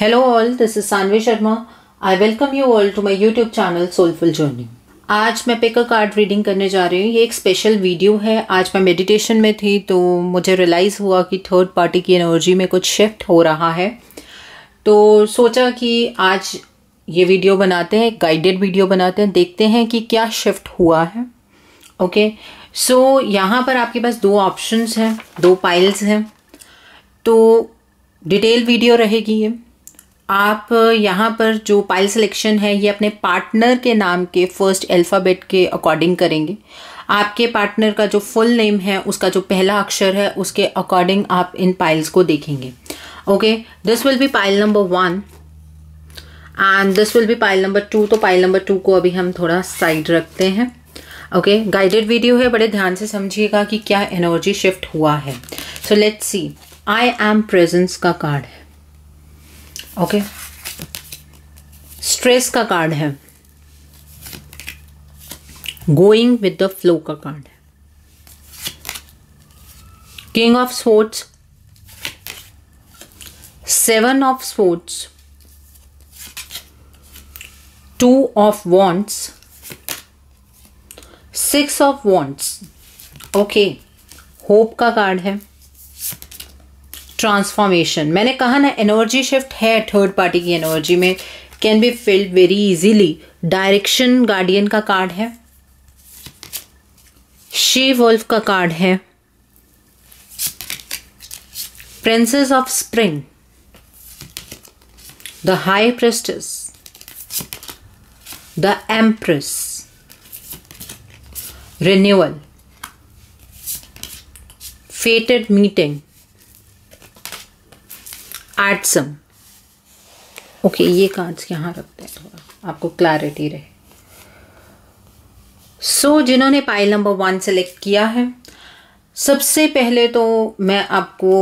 Hello all this is Sanvi Sharma I welcome you all to my YouTube channel soulful journey आज मैं pick a card reading करने जा रही हूँ ये एक स्पेशल वीडियो है आज मैं मेडिटेशन में थी तो मुझे रियलाइज़ हुआ कि थर्ड पार्टी की एनर्जी में कुछ शिफ्ट हो रहा है तो सोचा कि आज ये वीडियो बनाते हैं गाइडेड वीडियो बनाते हैं देखते हैं कि क्या शिफ्ट हुआ है ओके सो यहाँ पर आपके पास दो ऑप्शंस हैं दो पाइल्स हैं तो डिटेल वीडियो रहेगी ये आप यहाँ पर जो पाइल सिलेक्शन है ये अपने पार्टनर के नाम के फर्स्ट अल्फ़ाबेट के अकॉर्डिंग करेंगे आपके पार्टनर का जो फुल नेम है उसका जो पहला अक्षर है उसके अकॉर्डिंग आप इन पाइल्स को देखेंगे okay this will be pile number one and this will be pile number two तो पाइल नंबर टू को अभी हम थोड़ा साइड रखते हैं ओके गाइडेड वीडियो है बड़े ध्यान से समझिएगा कि क्या एनर्जी शिफ्ट हुआ है so let's see I am presence का कार्ड है ओके स्ट्रेस का कार्ड है गोइंग विद द फ्लो का कार्ड है king of swords seven of swords two of wands six of wands okay hope का card है ट्रांसफॉर्मेशन मैंने कहा ना एनर्जी शिफ्ट है थर्ड पार्टी की एनर्जी में can be filled very easily direction guardian का कार्ड है शी वोल्फ का कार्ड है princess of spring the high priestess the empress renewal fated meeting add some okay ये कार्ड्स यहाँ रखते हैं थोड़ा आपको क्लैरिटी रहे सो so, जिन्होंने पाइल नंबर वन सेलेक्ट किया है सबसे पहले तो मैं आपको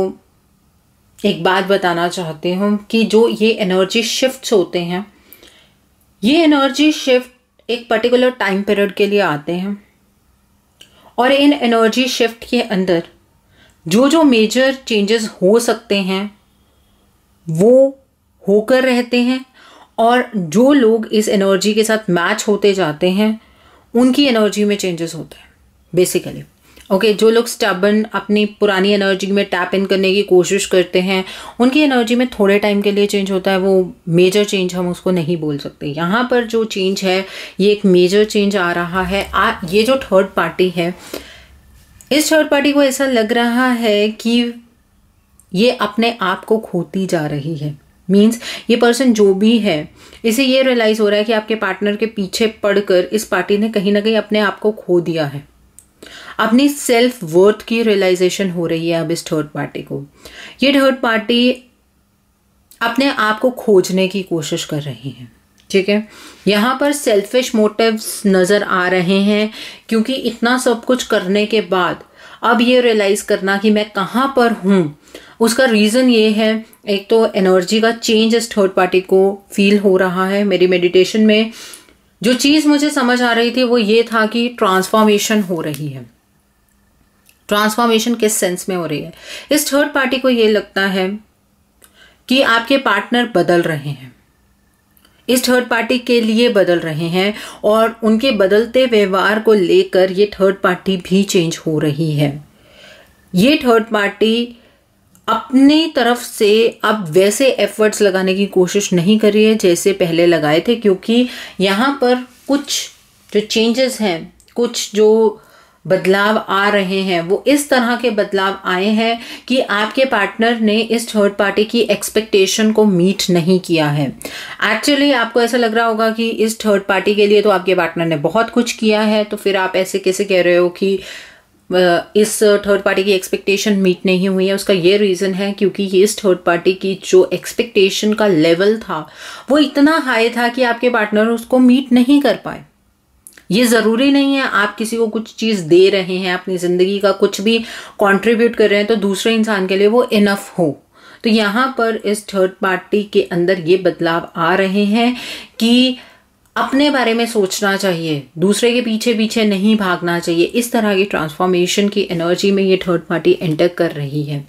एक बात बताना चाहती हूँ कि जो ये एनर्जी शिफ्ट्स होते हैं ये एनर्जी शिफ्ट एक पर्टिकुलर टाइम पीरियड के लिए आते हैं और इन एनर्जी शिफ्ट के अंदर जो जो मेजर चेंजेस हो सकते हैं वो होकर रहते हैं और जो लोग इस एनर्जी के साथ मैच होते जाते हैं उनकी एनर्जी में चेंजेस होते हैं बेसिकली ओके okay, जो लोग स्टबन अपनी पुरानी एनर्जी में टैप इन करने की कोशिश करते हैं उनकी एनर्जी में थोड़े टाइम के लिए चेंज होता है वो मेजर चेंज हम उसको नहीं बोल सकते यहाँ पर जो चेंज है ये एक मेजर चेंज आ रहा है आ, ये जो थर्ड पार्टी है इस थर्ड पार्टी को ऐसा लग रहा है कि ये अपने आप को खोती जा रही है मीन्स ये पर्सन जो भी है इसे ये रियलाइज़ हो रहा है कि आपके पार्टनर के पीछे पड़कर इस पार्टी ने कहीं ना कहीं अपने आप को खो दिया है अपनी सेल्फ वर्थ की रियलाइजेशन हो रही है अब इस थर्ड पार्टी को ये थर्ड पार्टी अपने आप को खोजने की कोशिश कर रही है ठीक है यहाँ पर सेल्फिश मोटिव्स नज़र आ रहे हैं क्योंकि इतना सब कुछ करने के बाद अब ये रियलाइज़ करना कि मैं कहाँ पर हूँ उसका रीज़न ये है एक तो एनर्जी का चेंज इस थर्ड पार्टी को फील हो रहा है मेरी मेडिटेशन में जो चीज़ मुझे समझ आ रही थी वो ये था कि ट्रांसफॉर्मेशन हो रही है ट्रांसफॉर्मेशन किस सेंस में हो रही है इस थर्ड पार्टी को ये लगता है कि आपके पार्टनर बदल रहे हैं इस थर्ड पार्टी के लिए बदल रहे हैं और उनके बदलते व्यवहार को लेकर ये थर्ड पार्टी भी चेंज हो रही है ये थर्ड पार्टी अपनी तरफ से अब वैसे एफर्ट्स लगाने की कोशिश नहीं कर रही है जैसे पहले लगाए थे क्योंकि यहाँ पर कुछ जो चेंजेस हैं कुछ जो बदलाव आ रहे हैं वो इस तरह के बदलाव आए हैं कि आपके पार्टनर ने इस थर्ड पार्टी की एक्सपेक्टेशन को मीट नहीं किया है एक्चुअली आपको ऐसा लग रहा होगा कि इस थर्ड पार्टी के लिए तो आपके पार्टनर ने बहुत कुछ किया है तो फिर आप ऐसे कैसे कह रहे हो कि इस थर्ड पार्टी की एक्सपेक्टेशन मीट नहीं हुई है उसका ये रीज़न है क्योंकि इस थर्ड पार्टी की जो एक्सपेक्टेशन का लेवल था वो इतना हाई था कि आपके पार्टनर उसको मीट नहीं कर पाए ये ज़रूरी नहीं है आप किसी को कुछ चीज़ दे रहे हैं अपनी ज़िंदगी का कुछ भी कंट्रीब्यूट कर रहे हैं तो दूसरे इंसान के लिए वो इनफ हो तो यहां पर इस थर्ड पार्टी के अंदर ये बदलाव आ रहे हैं कि अपने बारे में सोचना चाहिए दूसरे के पीछे पीछे नहीं भागना चाहिए इस तरह की ट्रांसफॉर्मेशन की एनर्जी में ये थर्ड पार्टी एंटर कर रही है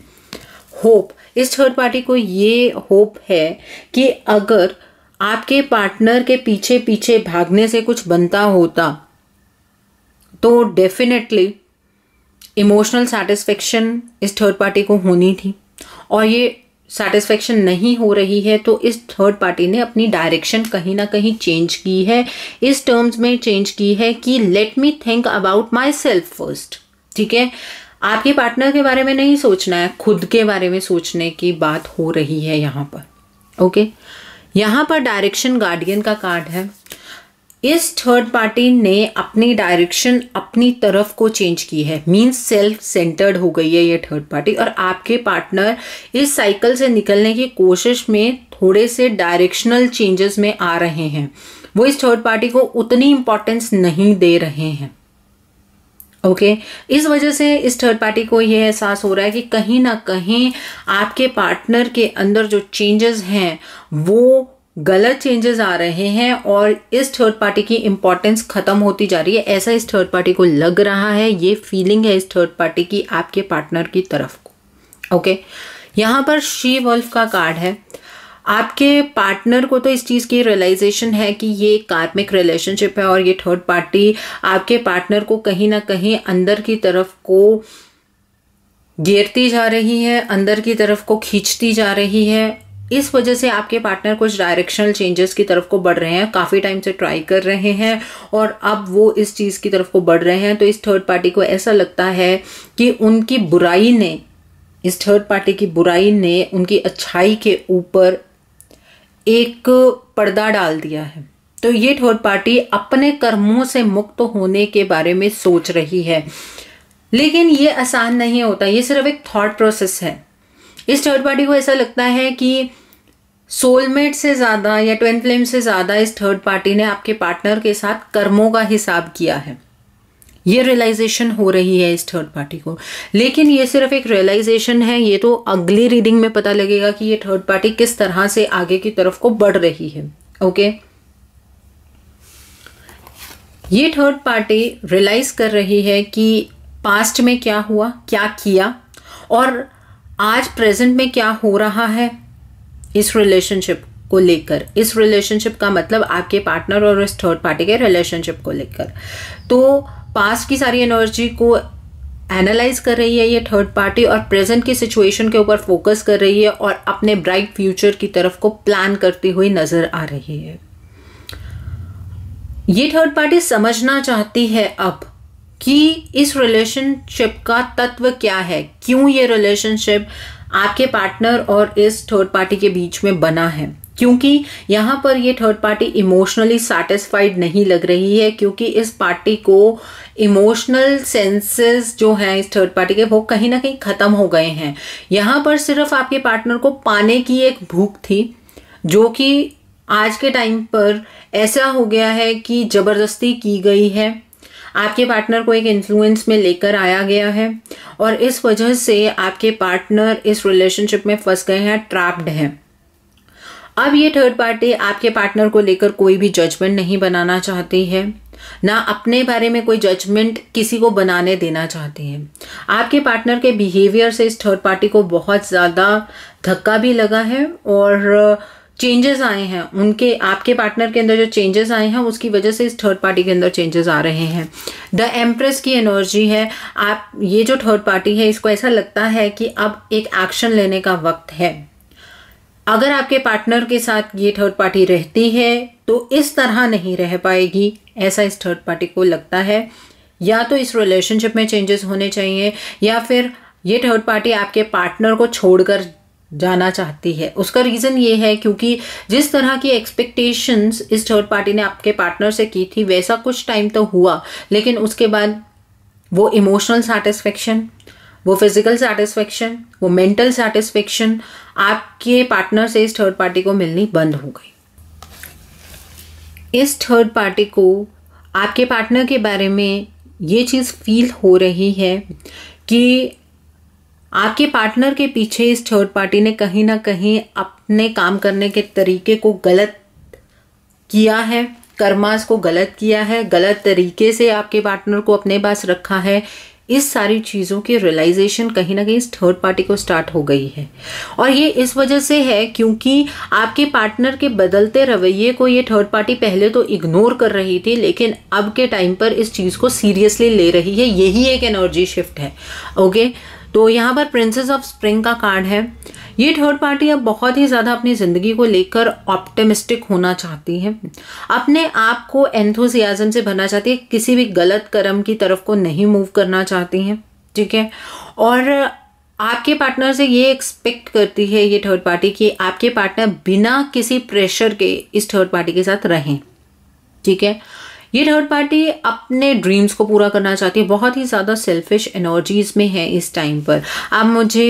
होप इस थर्ड पार्टी को ये होप है कि अगर आपके पार्टनर के पीछे पीछे भागने से कुछ बनता होता तो डेफिनेटली इमोशनल सेटिस्फेक्शन इस थर्ड पार्टी को होनी थी और ये सेटिस्फेक्शन नहीं हो रही है तो इस थर्ड पार्टी ने अपनी डायरेक्शन कहीं ना कहीं चेंज की है इस टर्म्स में चेंज की है कि let me think about myself first ठीक है आपके पार्टनर के बारे में नहीं सोचना है खुद के बारे में सोचने की बात हो रही है यहाँ पर ओके okay? यहाँ पर डायरेक्शन गार्डियन का कार्ड है इस थर्ड पार्टी ने अपनी डायरेक्शन अपनी तरफ को चेंज की है मींस सेल्फ सेंटर्ड हो गई है ये थर्ड पार्टी और आपके पार्टनर इस साइकिल से निकलने की कोशिश में थोड़े से डायरेक्शनल चेंजेस में आ रहे हैं वो इस थर्ड पार्टी को उतनी इम्पोर्टेंस नहीं दे रहे हैं ओके okay. इस वजह से इस थर्ड पार्टी को यह एहसास हो रहा है कि कहीं ना कहीं आपके पार्टनर के अंदर जो चेंजेस हैं वो गलत चेंजेस आ रहे हैं और इस थर्ड पार्टी की इंपॉर्टेंस खत्म होती जा रही है ऐसा इस थर्ड पार्टी को लग रहा है ये फीलिंग है इस थर्ड पार्टी की आपके पार्टनर की तरफ को ओके okay. यहाँ पर शी वल्फ का कार्ड है आपके पार्टनर को तो इस चीज़ की रियलाइजेशन है कि ये कार्मिक रिलेशनशिप है और ये थर्ड पार्टी आपके पार्टनर को कहीं ना कहीं अंदर की तरफ को घेरती जा रही है अंदर की तरफ को खींचती जा रही है इस वजह से आपके पार्टनर कुछ डायरेक्शनल चेंजेस की तरफ को बढ़ रहे हैं काफ़ी टाइम से ट्राई कर रहे हैं और अब वो इस चीज़ की तरफ को बढ़ रहे हैं तो इस थर्ड पार्टी को ऐसा लगता है कि उनकी बुराई ने इस थर्ड पार्टी की बुराई ने उनकी अच्छाई के ऊपर एक पर्दा डाल दिया है तो ये थर्ड पार्टी अपने कर्मों से मुक्त होने के बारे में सोच रही है लेकिन ये आसान नहीं होता ये सिर्फ एक थॉट प्रोसेस है इस थर्ड पार्टी को ऐसा लगता है कि सोलमेट से ज़्यादा या ट्वेंथ फ्लेम से ज़्यादा इस थर्ड पार्टी ने आपके पार्टनर के साथ कर्मों का हिसाब किया है ये रियलाइजेशन हो रही है इस थर्ड पार्टी को लेकिन ये सिर्फ एक रियलाइजेशन है ये तो अगली रीडिंग में पता लगेगा कि ये थर्ड पार्टी किस तरह से आगे की तरफ को बढ़ रही है ओके ये थर्ड पार्टी रियलाइज कर रही है कि पास्ट में क्या हुआ क्या किया और आज प्रेजेंट में क्या हो रहा है इस रिलेशनशिप को लेकर इस रिलेशनशिप का मतलब आपके पार्टनर और इस थर्ड पार्टी के रिलेशनशिप को लेकर तो पास्ट की सारी एनर्जी को एनालाइज कर रही है ये थर्ड पार्टी और प्रेजेंट की सिचुएशन के ऊपर फोकस कर रही है और अपने ब्राइट फ्यूचर की तरफ को प्लान करती हुई नजर आ रही है ये थर्ड पार्टी समझना चाहती है अब कि इस रिलेशनशिप का तत्व क्या है क्यों ये रिलेशनशिप आपके पार्टनर और इस थर्ड पार्टी के बीच में बना है क्योंकि यहाँ पर ये थर्ड पार्टी इमोशनली सेटिस्फाइड नहीं लग रही है क्योंकि इस पार्टी को इमोशनल सेंसेस जो हैं इस थर्ड पार्टी के वो कहीं ना कहीं खत्म हो गए हैं यहाँ पर सिर्फ आपके पार्टनर को पाने की एक भूख थी जो कि आज के टाइम पर ऐसा हो गया है कि जबरदस्ती की गई है आपके पार्टनर को एक इन्फ्लुएंस में लेकर आया गया है और इस वजह से आपके पार्टनर इस रिलेशनशिप में फंस गए हैं ट्रैप्ड हैं अब ये थर्ड पार्टी आपके पार्टनर को लेकर कोई भी जजमेंट नहीं बनाना चाहती है ना अपने बारे में कोई जजमेंट किसी को बनाने देना चाहती है आपके पार्टनर के बिहेवियर से इस थर्ड पार्टी को बहुत ज़्यादा धक्का भी लगा है और चेंजेस आए हैं उनके आपके पार्टनर के अंदर जो चेंजेस आए हैं उसकी वजह से इस थर्ड पार्टी के अंदर चेंजेस आ रहे हैं द एम्प्रेस की एनर्जी है आप ये जो थर्ड पार्टी है इसको ऐसा लगता है कि अब एक एक्शन लेने का वक्त है अगर आपके पार्टनर के साथ ये थर्ड पार्टी रहती है तो इस तरह नहीं रह पाएगी ऐसा इस थर्ड पार्टी को लगता है या तो इस रिलेशनशिप में चेंजेस होने चाहिए या फिर ये थर्ड पार्टी आपके पार्टनर को छोड़कर जाना चाहती है उसका रीज़न ये है क्योंकि जिस तरह की एक्सपेक्टेशंस इस थर्ड पार्टी ने आपके पार्टनर से की थी वैसा कुछ टाइम तो हुआ लेकिन उसके बाद वो इमोशनल सेटिस्फेक्शन वो फिजिकल सेटिस्फेक्शन वो मेंटल सेटिस्फेक्शन आपके पार्टनर से इस थर्ड पार्टी को मिलनी बंद हो गई इस थर्ड पार्टी को आपके पार्टनर के बारे में ये चीज़ फील हो रही है कि आपके पार्टनर के पीछे इस थर्ड पार्टी ने कहीं ना कहीं अपने काम करने के तरीके को गलत किया है कर्मास को गलत किया है गलत तरीके से आपके पार्टनर को अपने पास रखा है इस सारी चीज़ों की रियलाइजेशन कहीं ना कहीं इस थर्ड पार्टी को स्टार्ट हो गई है और ये इस वजह से है क्योंकि आपके पार्टनर के बदलते रवैये को ये थर्ड पार्टी पहले तो इग्नोर कर रही थी लेकिन अब के टाइम पर इस चीज़ को सीरियसली ले रही है यही एक एनर्जी शिफ्ट है ओके okay? तो यहाँ पर प्रिंसेस ऑफ स्प्रिंग का कार्ड है ये थर्ड पार्टी अब बहुत ही ज़्यादा अपनी ज़िंदगी को लेकर ऑप्टिमिस्टिक होना चाहती है अपने आप को एंथोसियाजम से भरना चाहती है किसी भी गलत कर्म की तरफ को नहीं मूव करना चाहती हैं ठीक है और आपके पार्टनर से ये एक्सपेक्ट करती है ये थर्ड पार्टी कि आपके पार्टनर बिना किसी प्रेशर के इस थर्ड पार्टी के साथ रहें ठीक है ये थर्ड पार्टी अपने ड्रीम्स को पूरा करना चाहती है बहुत ही ज़्यादा सेल्फिश एनर्जीज में है इस टाइम पर अब मुझे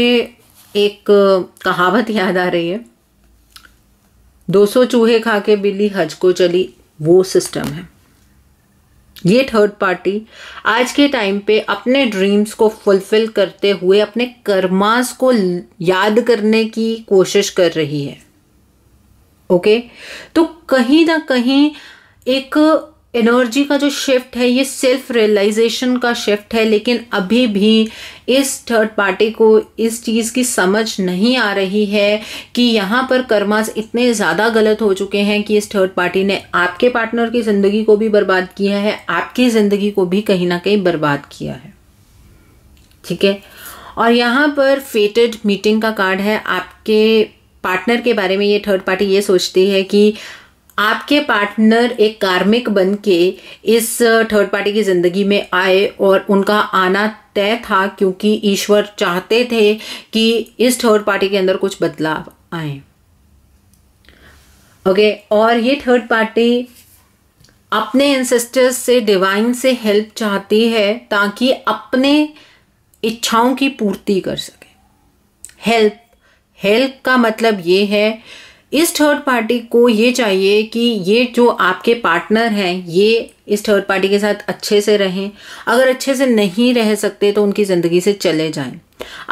एक कहावत याद आ रही है 200 चूहे खा के बिल्ली हज को चली वो सिस्टम है ये थर्ड पार्टी आज के टाइम पे अपने ड्रीम्स को फुलफिल करते हुए अपने कर्मास को याद करने की कोशिश कर रही है ओके तो कहीं ना कहीं एक एनर्जी का जो शिफ्ट है ये सेल्फ रियलाइजेशन का शिफ्ट है लेकिन अभी भी इस थर्ड पार्टी को इस चीज़ की समझ नहीं आ रही है कि यहाँ पर कर्मास इतने ज़्यादा गलत हो चुके हैं कि इस थर्ड पार्टी ने आपके पार्टनर की ज़िंदगी को भी बर्बाद किया है आपकी ज़िंदगी को भी कहीं ना कहीं बर्बाद किया है ठीक है और यहाँ पर फेटेड मीटिंग का कार्ड है आपके पार्टनर के बारे में ये थर्ड पार्टी ये सोचती है कि आपके पार्टनर एक कार्मिक बन के इस थर्ड पार्टी की जिंदगी में आए और उनका आना तय था क्योंकि ईश्वर चाहते थे कि इस थर्ड पार्टी के अंदर कुछ बदलाव आए ओके okay, और ये थर्ड पार्टी अपने एंसेस्टर्स से डिवाइन से हेल्प चाहती है ताकि अपने इच्छाओं की पूर्ति कर सके हेल्प हेल्प का मतलब ये है इस थर्ड पार्टी को ये चाहिए कि ये जो आपके पार्टनर हैं ये इस थर्ड पार्टी के साथ अच्छे से रहें अगर अच्छे से नहीं रह सकते तो उनकी ज़िंदगी से चले जाएं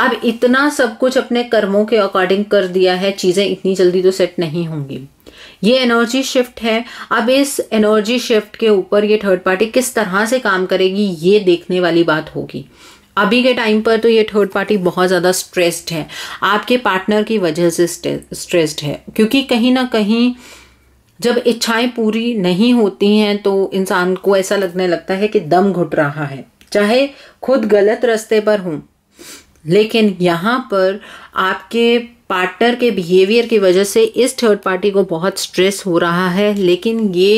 अब इतना सब कुछ अपने कर्मों के अकॉर्डिंग कर दिया है चीज़ें इतनी जल्दी तो सेट नहीं होंगी ये एनर्जी शिफ्ट है अब इस एनर्जी शिफ्ट के ऊपर ये थर्ड पार्टी किस तरह से काम करेगी ये देखने वाली बात होगी अभी के टाइम पर तो ये थर्ड पार्टी बहुत ज़्यादा स्ट्रेस्ड है आपके पार्टनर की वजह से स्ट्रेस्ड है क्योंकि कहीं ना कहीं जब इच्छाएं पूरी नहीं होती हैं तो इंसान को ऐसा लगने लगता है कि दम घुट रहा है चाहे खुद गलत रास्ते पर हूँ लेकिन यहाँ पर आपके पार्टनर के बिहेवियर की वजह से इस थर्ड पार्टी को बहुत स्ट्रेस हो रहा है लेकिन ये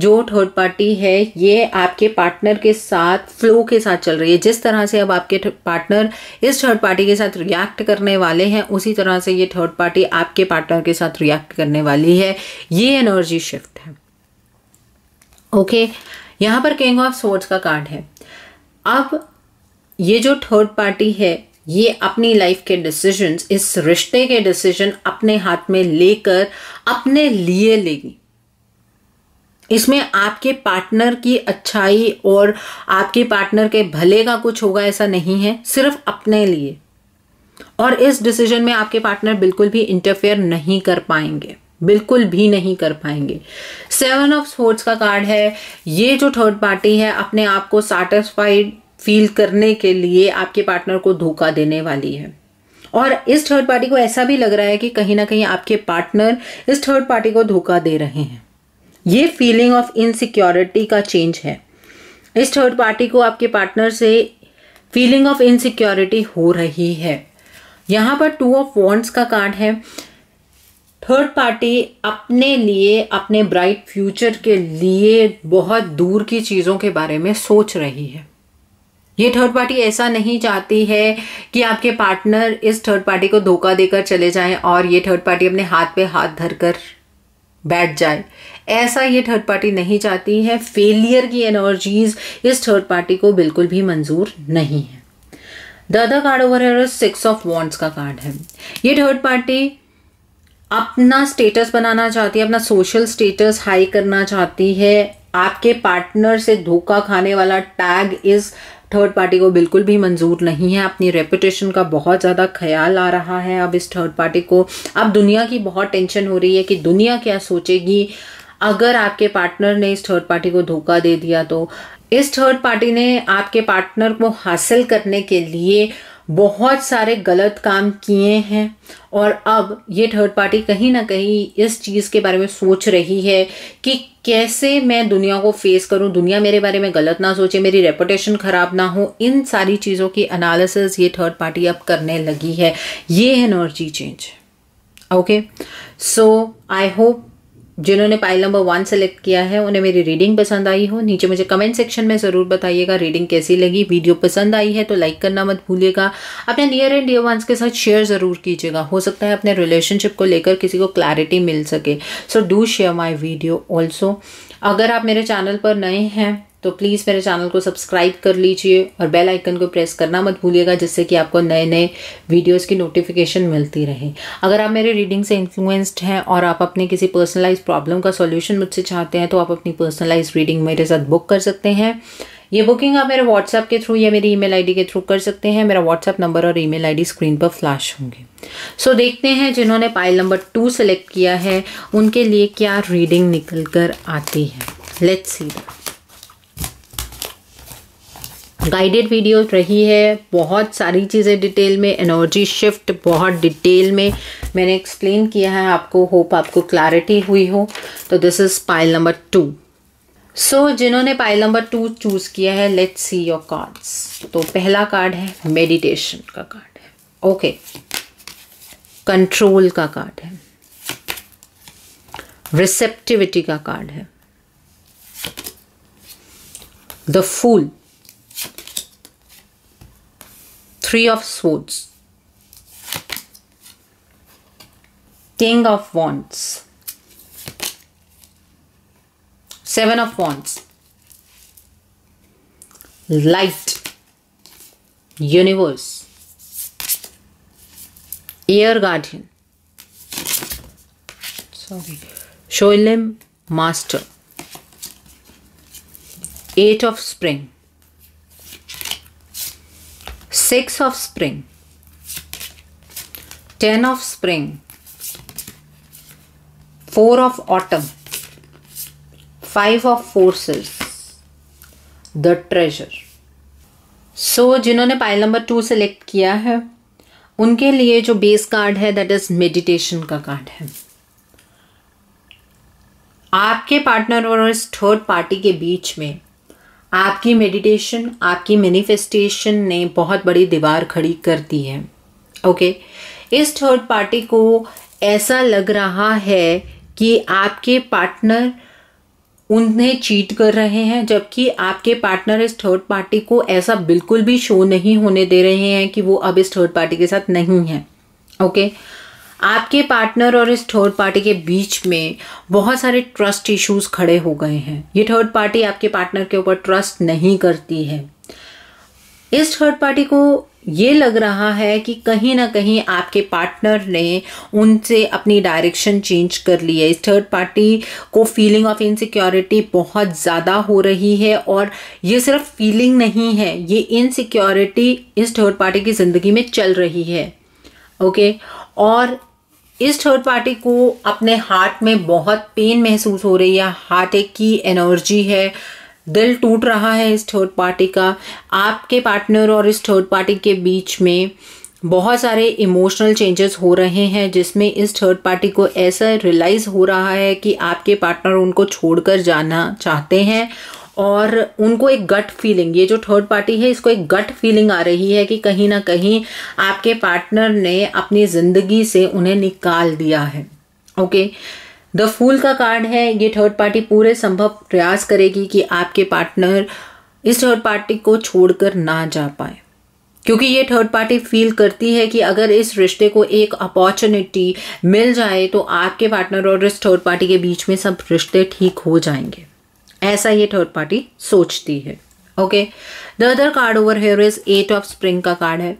जो थर्ड पार्टी है ये आपके पार्टनर के साथ फ्लो के साथ चल रही है जिस तरह से अब आपके पार्टनर इस थर्ड पार्टी के साथ रिएक्ट करने वाले हैं उसी तरह से ये थर्ड पार्टी आपके पार्टनर के साथ रिएक्ट करने वाली है ये एनर्जी शिफ्ट है ओके okay, पर किंग ऑफ सोर्ट्स का कार्ड है अब ये जो थर्ड पार्टी है ये अपनी लाइफ के डिसीजंस इस रिश्ते के डिसीजन अपने हाथ में लेकर अपने लिए लेगी इसमें आपके पार्टनर की अच्छाई और आपके पार्टनर के भले का कुछ होगा ऐसा नहीं है सिर्फ अपने लिए और इस डिसीजन में आपके पार्टनर बिल्कुल भी इंटरफेयर नहीं कर पाएंगे बिल्कुल भी नहीं कर पाएंगे सेवन ऑफ स्पोर्ट्स का कार्ड है ये जो थर्ड पार्टी है अपने आप को सेटिस्फाइड फील करने के लिए आपके पार्टनर को धोखा देने वाली है और इस थर्ड पार्टी को ऐसा भी लग रहा है कि कहीं ना कहीं आपके पार्टनर इस थर्ड पार्टी को धोखा दे रहे हैं ये फीलिंग ऑफ इनसिक्योरिटी का चेंज है इस थर्ड पार्टी को आपके पार्टनर से फीलिंग ऑफ इनसिक्योरिटी हो रही है यहाँ पर टू ऑफ वॉन्ट्स का कार्ड है थर्ड पार्टी अपने लिए अपने ब्राइट फ्यूचर के लिए बहुत दूर की चीज़ों के बारे में सोच रही है ये थर्ड पार्टी ऐसा नहीं चाहती है कि आपके पार्टनर इस थर्ड पार्टी को धोखा देकर चले जाएं और ये थर्ड पार्टी अपने हाथ पे हाथ धरकर बैठ जाए ऐसा ये थर्ड पार्टी नहीं चाहती है फेलियर की एनर्जीज इस थर्ड पार्टी को बिल्कुल भी मंजूर नहीं है दादा कार्ड ओवर है सिक्स ऑफ वॉन्ट्स का कार्ड है ये थर्ड पार्टी अपना स्टेटस बनाना चाहती है अपना सोशल स्टेटस हाई करना चाहती है आपके पार्टनर से धोखा खाने वाला टैग इस थर्ड पार्टी को बिल्कुल भी मंजूर नहीं है अपनी रेपुटेशन का बहुत ज़्यादा ख्याल आ रहा है अब इस थर्ड पार्टी को अब दुनिया की बहुत टेंशन हो रही है कि दुनिया क्या सोचेगी अगर आपके पार्टनर ने इस थर्ड पार्टी को धोखा दे दिया तो इस थर्ड पार्टी ने आपके पार्टनर को हासिल करने के लिए बहुत सारे गलत काम किए हैं और अब ये थर्ड पार्टी कहीं ना कहीं इस चीज़ के बारे में सोच रही है कि कैसे मैं दुनिया को फेस करूं दुनिया मेरे बारे में गलत ना सोचे मेरी रेपुटेशन ख़राब ना हो इन सारी चीज़ों की एनालिसिस ये थर्ड पार्टी अब करने लगी है ये energy change okay so I hope जिन्होंने पाइल नंबर वन सेलेक्ट किया है उन्हें मेरी रीडिंग पसंद आई हो नीचे मुझे कमेंट सेक्शन में ज़रूर बताइएगा रीडिंग कैसी लगी वीडियो पसंद आई है तो लाइक करना मत भूलिएगा अपने नियर एंड डियर वंस के साथ शेयर ज़रूर कीजिएगा हो सकता है अपने रिलेशनशिप को लेकर किसी को क्लैरिटी मिल सके so do share my video also अगर आप मेरे चैनल पर नए हैं तो प्लीज़ मेरे चैनल को सब्सक्राइब कर लीजिए और बेल आइकन को प्रेस करना मत भूलिएगा जिससे कि आपको नए नए वीडियोस की नोटिफिकेशन मिलती रहे अगर आप मेरे रीडिंग से इन्फ्लुएंस्ड हैं और आप अपने किसी पर्सनलाइज प्रॉब्लम का सॉल्यूशन मुझसे चाहते हैं तो आप अपनी पर्सनलाइज रीडिंग मेरे साथ बुक कर सकते हैं ये बुकिंग आप मेरे व्हाट्सएप के थ्रू या मेरी ई मेल के थ्रू कर सकते हैं मेरा व्हाट्सएप नंबर और ई मेल स्क्रीन पर फ्लैश होंगे सो so, देखते हैं जिन्होंने पाइल नंबर टू सेलेक्ट किया है उनके लिए क्या रीडिंग निकल कर आती है let's see that guided video रही है बहुत सारी चीज़ें डिटेल में एनर्जी शिफ्ट बहुत डिटेल में मैंने एक्सप्लेन किया है आपको होप आपको क्लैरिटी हुई हो तो this is pile number two so जिन्होंने पाइल नंबर टू चूज़ किया है लेट्स सी योर कार्ड्स तो पहला कार्ड है मेडिटेशन का कार्ड है ओके कंट्रोल का कार्ड है रिसेप्टिविटी का कार्ड है the fool Three of Swords. King of Wands. Seven of Wands. Light. Universe. Ear Guardian. Sorry. Shoilim Master. Eight of Spring. six of spring, ten of spring, four of autumn, five of forces, the treasure so जिन्होंने pile number to select किया है उनके लिए जो base card है that is meditation का card है आपके पार्टनर और इस थर्ड पार्टी के बीच में आपकी मेडिटेशन आपकी मैनिफेस्टेशन ने बहुत बड़ी दीवार खड़ी कर दी है ओके इस थर्ड पार्टी को ऐसा लग रहा है कि आपके पार्टनर उन्हें चीट कर रहे हैं जबकि आपके पार्टनर इस थर्ड पार्टी को ऐसा बिल्कुल भी शो नहीं होने दे रहे हैं कि वो अब इस थर्ड पार्टी के साथ नहीं है ओके okay? आपके पार्टनर और इस थर्ड पार्टी के बीच में बहुत सारे ट्रस्ट इश्यूज खड़े हो गए हैं ये थर्ड पार्टी आपके पार्टनर के ऊपर ट्रस्ट नहीं करती है इस थर्ड पार्टी को ये लग रहा है कि कहीं ना कहीं आपके पार्टनर ने उनसे अपनी डायरेक्शन चेंज कर ली है इस थर्ड पार्टी को फीलिंग ऑफ इनसिक्योरिटी बहुत ज़्यादा हो रही है और ये सिर्फ फीलिंग नहीं है ये इनसिक्योरिटी इस थर्ड पार्टी की ज़िंदगी में चल रही है ओके और इस थर्ड पार्टी को अपने हार्ट में बहुत पेन महसूस हो रही है हार्ट एक की एनर्जी है दिल टूट रहा है इस थर्ड पार्टी का आपके पार्टनर और इस थर्ड पार्टी के बीच में बहुत सारे इमोशनल चेंजेस हो रहे हैं जिसमें इस थर्ड पार्टी को ऐसा रियलाइज़ हो रहा है कि आपके पार्टनर उनको छोड़कर जाना चाहते हैं और उनको एक गट फीलिंग ये जो थर्ड पार्टी है इसको एक गट फीलिंग आ रही है कि कहीं ना कहीं आपके पार्टनर ने अपनी जिंदगी से उन्हें निकाल दिया है ओके द फूल का कार्ड है ये थर्ड पार्टी पूरे संभव प्रयास करेगी कि आपके पार्टनर इस थर्ड पार्टी को छोड़कर ना जा पाए क्योंकि ये थर्ड पार्टी फील करती है कि अगर इस रिश्ते को एक अपॉर्चुनिटी मिल जाए तो आपके पार्टनर और इस थर्ड पार्टी के बीच में सब रिश्ते ठीक हो जाएंगे ऐसा ये थर्ड पार्टी सोचती है okay the other card over here is eight of spring का कार्ड है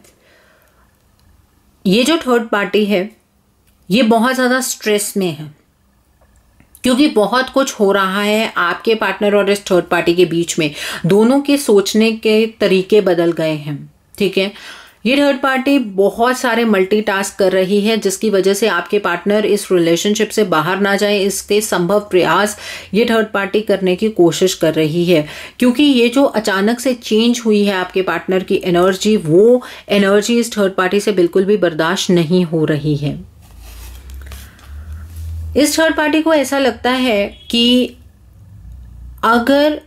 ये जो थर्ड पार्टी है ये बहुत ज़्यादा स्ट्रेस में है क्योंकि बहुत कुछ हो रहा है आपके पार्टनर और इस थर्ड पार्टी के बीच में दोनों के सोचने के तरीके बदल गए हैं ठीक है ये थर्ड पार्टी बहुत सारे मल्टीटास्क कर रही है जिसकी वजह से आपके पार्टनर इस रिलेशनशिप से बाहर ना जाए इसके संभव प्रयास ये थर्ड पार्टी करने की कोशिश कर रही है क्योंकि ये जो अचानक से चेंज हुई है आपके पार्टनर की एनर्जी वो एनर्जी इस थर्ड पार्टी से बिल्कुल भी बर्दाश्त नहीं हो रही है इस थर्ड पार्टी को ऐसा लगता है कि अगर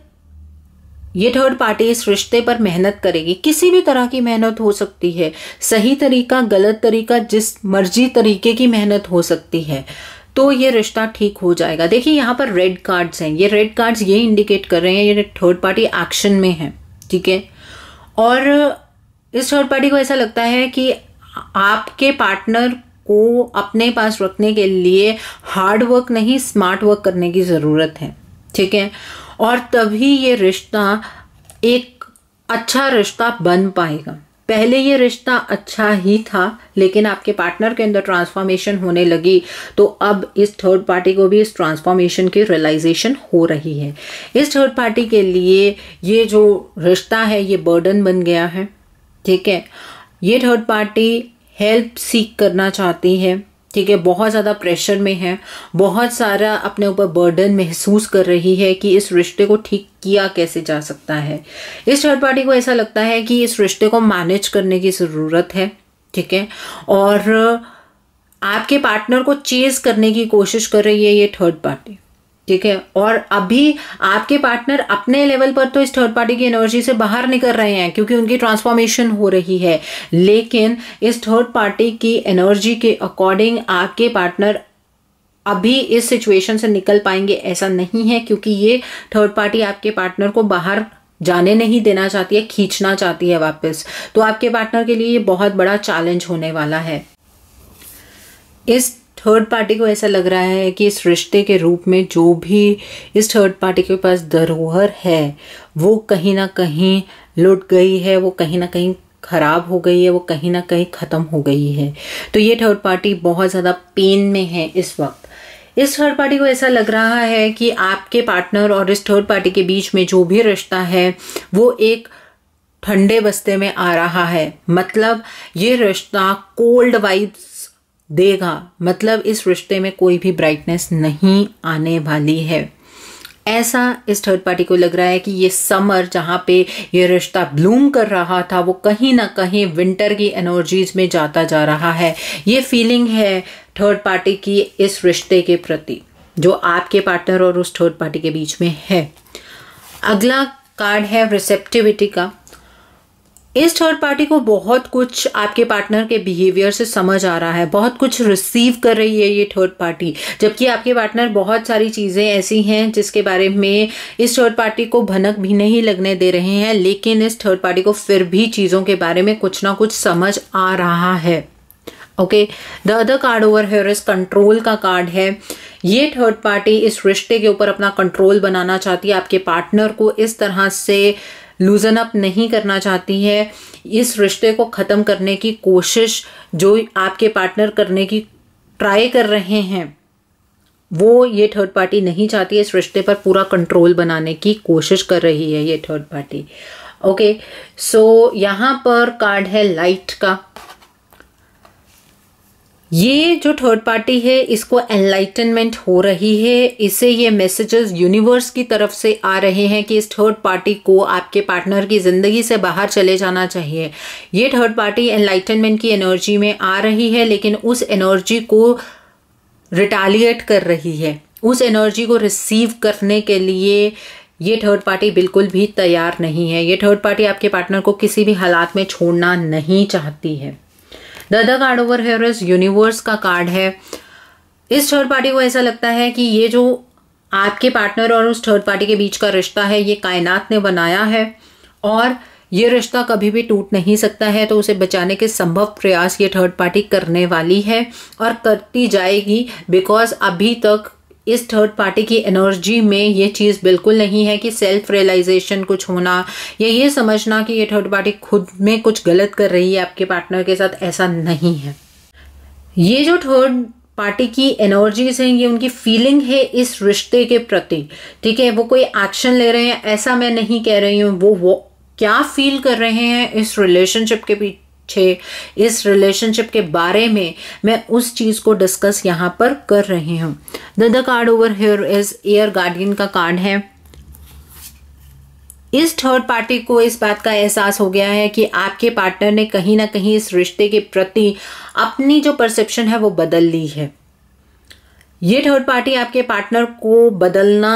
ये थर्ड पार्टी इस रिश्ते पर मेहनत करेगी किसी भी तरह की मेहनत हो सकती है सही तरीका गलत तरीका जिस मर्जी तरीके की मेहनत हो सकती है तो ये रिश्ता ठीक हो जाएगा देखिए यहाँ पर रेड कार्ड्स हैं ये रेड कार्ड्स ये इंडिकेट कर रहे हैं ये थर्ड पार्टी एक्शन में है ठीक है और इस थर्ड पार्टी को ऐसा लगता है कि आपके पार्टनर को अपने पास रखने के लिए हार्ड वर्क नहीं स्मार्ट वर्क करने की ज़रूरत है ठीक है और तभी ये रिश्ता एक अच्छा रिश्ता बन पाएगा पहले ये रिश्ता अच्छा ही था लेकिन आपके पार्टनर के अंदर ट्रांसफॉर्मेशन होने लगी तो अब इस थर्ड पार्टी को भी इस ट्रांसफॉर्मेशन की रियलाइजेशन हो रही है इस थर्ड पार्टी के लिए ये जो रिश्ता है ये बर्डन बन गया है ठीक है ये थर्ड पार्टी हेल्प सीख करना चाहती है ठीक है बहुत ज़्यादा प्रेशर में है बहुत सारा अपने ऊपर बर्डन महसूस कर रही है कि इस रिश्ते को ठीक किया कैसे जा सकता है इस थर्ड पार्टी को ऐसा लगता है कि इस रिश्ते को मैनेज करने की ज़रूरत है ठीक है और आपके पार्टनर को चेज करने की कोशिश कर रही है ये थर्ड पार्टी ठीक है और अभी आपके पार्टनर अपने लेवल पर तो इस थर्ड पार्टी की एनर्जी से बाहर निकल रहे हैं क्योंकि उनकी ट्रांसफॉर्मेशन हो रही है लेकिन इस थर्ड पार्टी की एनर्जी के अकॉर्डिंग आपके पार्टनर अभी इस सिचुएशन से निकल पाएंगे ऐसा नहीं है क्योंकि ये थर्ड पार्टी आपके पार्टनर को बाहर जाने नहीं देना चाहती है खींचना चाहती है वापस तो आपके पार्टनर के लिए ये बहुत बड़ा चैलेंज होने वाला है इस थर्ड पार्टी को ऐसा लग रहा है कि इस रिश्ते के रूप में जो भी इस थर्ड पार्टी के पास धरोहर है वो कहीं ना कहीं लुट गई है वो कहीं ना कहीं ख़राब हो गई है वो कहीं ना कहीं ख़त्म हो गई है तो ये थर्ड पार्टी बहुत ज़्यादा पेन में है इस वक्त इस थर्ड पार्टी को ऐसा लग रहा है कि आपके पार्टनर और इस थर्ड पार्टी के बीच में जो भी रिश्ता है वो एक ठंडे बस्ते में आ रहा है मतलब ये रिश्ता कोल्ड वाइब्स देगा मतलब इस रिश्ते में कोई भी ब्राइटनेस नहीं आने वाली है ऐसा इस थर्ड पार्टी को लग रहा है कि ये समर जहाँ पे ये रिश्ता ब्लूम कर रहा था वो कहीं ना कहीं विंटर की एनर्जीज में जाता जा रहा है ये फीलिंग है थर्ड पार्टी की इस रिश्ते के प्रति जो आपके पार्टनर और उस थर्ड पार्टी के बीच में है अगला कार्ड है रिसेप्टिविटी का इस थर्ड पार्टी को बहुत कुछ आपके पार्टनर के बिहेवियर से समझ आ रहा है बहुत कुछ रिसीव कर रही है ये थर्ड पार्टी जबकि आपके पार्टनर बहुत सारी चीज़ें ऐसी हैं जिसके बारे में इस थर्ड पार्टी को भनक भी नहीं लगने दे रहे हैं लेकिन इस थर्ड पार्टी को फिर भी चीज़ों के बारे में कुछ ना कुछ समझ आ रहा है okay the other card over here is control का कार्ड है ये थर्ड पार्टी इस रिश्ते के ऊपर अपना कंट्रोल बनाना चाहती है आपके पार्टनर को इस तरह से लूजन अप नहीं करना चाहती है इस रिश्ते को ख़त्म करने की कोशिश जो आपके पार्टनर करने की ट्राई कर रहे हैं वो ये थर्ड पार्टी नहीं चाहती है इस रिश्ते पर पूरा कंट्रोल बनाने की कोशिश कर रही है ये थर्ड पार्टी ओके सो यहाँ पर कार्ड है लाइट का ये जो थर्ड पार्टी है इसको एनलाइटनमेंट हो रही है इसे ये मैसेजेस यूनिवर्स की तरफ से आ रहे हैं कि इस थर्ड पार्टी को आपके पार्टनर की ज़िंदगी से बाहर चले जाना चाहिए ये थर्ड पार्टी एनलाइटनमेंट की एनर्जी में आ रही है लेकिन उस एनर्जी को रिटालिएट कर रही है उस एनर्जी को रिसीव करने के लिए ये थर्ड पार्टी बिल्कुल भी तैयार नहीं है ये थर्ड पार्टी आपके पार्टनर को किसी भी हालात में छोड़ना नहीं चाहती है the the card over here is universe का कार्ड है इस थर्ड पार्टी को ऐसा लगता है कि ये जो आपके पार्टनर और उस थर्ड पार्टी के बीच का रिश्ता है ये कायनात ने बनाया है और ये रिश्ता कभी भी टूट नहीं सकता है तो उसे बचाने के संभव प्रयास ये थर्ड पार्टी करने वाली है और करती जाएगी बिकॉज अभी तक इस थर्ड पार्टी की एनर्जी में ये चीज़ बिल्कुल नहीं है कि सेल्फ रियलाइजेशन कुछ होना या ये समझना कि ये थर्ड पार्टी खुद में कुछ गलत कर रही है आपके पार्टनर के साथ ऐसा नहीं है ये जो थर्ड पार्टी की एनर्जीज हैं ये उनकी फीलिंग है इस रिश्ते के प्रति ठीक है वो कोई एक्शन ले रहे हैं ऐसा मैं नहीं कह रही हूँ वो वो क्या फील कर रहे हैं इस रिलेशनशिप के छः इस रिलेशनशिप के बारे में मैं उस चीज़ को डिस्कस यहाँ पर कर रही हूँ the the card over here is air guardian का कार्ड है इस थर्ड पार्टी को इस बात का एहसास हो गया है कि आपके पार्टनर ने कहीं ना कहीं इस रिश्ते के प्रति अपनी जो परसेप्शन है वो बदल ली है ये थर्ड पार्टी आपके पार्टनर को बदलना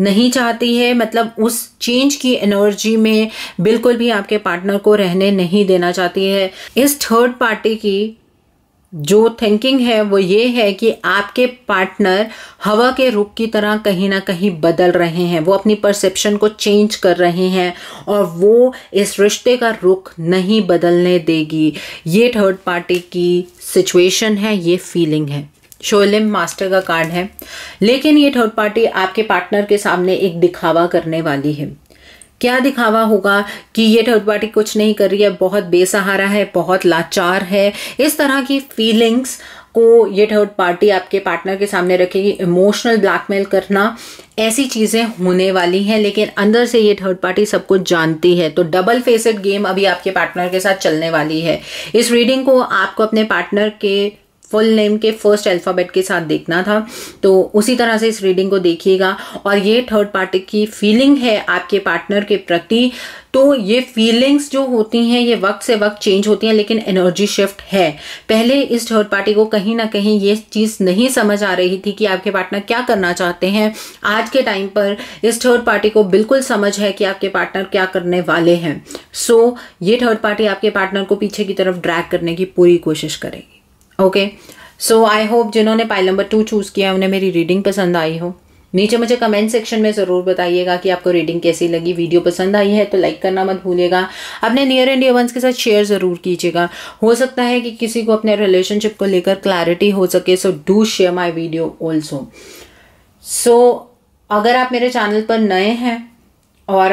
नहीं चाहती है मतलब उस चेंज की एनर्जी में बिल्कुल भी आपके पार्टनर को रहने नहीं देना चाहती है इस थर्ड पार्टी की जो थिंकिंग है वो ये है कि आपके पार्टनर हवा के रुख की तरह कहीं ना कहीं बदल रहे हैं वो अपनी परसेप्शन को चेंज कर रहे हैं और वो इस रिश्ते का रुख नहीं बदलने देगी ये थर्ड पार्टी की सिचुएशन है ये फीलिंग है शोलिम मास्टर का कार्ड है लेकिन ये थर्ड पार्टी आपके पार्टनर के सामने एक दिखावा करने वाली है क्या दिखावा होगा कि ये थर्ड पार्टी कुछ नहीं कर रही है बहुत बेसहारा है बहुत लाचार है इस तरह की फीलिंग्स को ये थर्ड पार्टी आपके पार्टनर के सामने रखेगी इमोशनल ब्लैकमेल करना ऐसी चीज़ें होने वाली हैं लेकिन अंदर से ये थर्ड पार्टी सब कुछ जानती है तो डबल फेसेड गेम अभी आपके पार्टनर के साथ चलने वाली है इस रीडिंग को आपको अपने पार्टनर के फुल नेम के फर्स्ट अल्फ़ाबेट के साथ देखना था तो उसी तरह से इस रीडिंग को देखिएगा और ये थर्ड पार्टी की फीलिंग है आपके पार्टनर के प्रति तो ये फीलिंग्स जो होती हैं ये वक्त से वक्त चेंज होती हैं लेकिन एनर्जी शिफ्ट है पहले इस थर्ड पार्टी को कहीं ना कहीं ये चीज़ नहीं समझ आ रही थी कि आपके पार्टनर क्या करना चाहते हैं आज के टाइम पर इस थर्ड पार्टी को बिल्कुल समझ है कि आपके पार्टनर क्या करने वाले हैं सो so, ये थर्ड पार्टी आपके पार्टनर को पीछे की तरफ ड्रैग करने की पूरी कोशिश करेगी ओके सो आई होप जिन्होंने पाइल नंबर टू चूज़ किया उन्हें मेरी रीडिंग पसंद आई हो नीचे मुझे कमेंट सेक्शन में ज़रूर बताइएगा कि आपको रीडिंग कैसी लगी वीडियो पसंद आई है तो लाइक करना मत भूलिएगा अपने नियर एंड वंस के साथ शेयर ज़रूर कीजिएगा हो सकता है कि किसी को अपने रिलेशनशिप को लेकर क्लैरिटी हो सके so do share my video also so अगर आप मेरे चैनल पर नए हैं और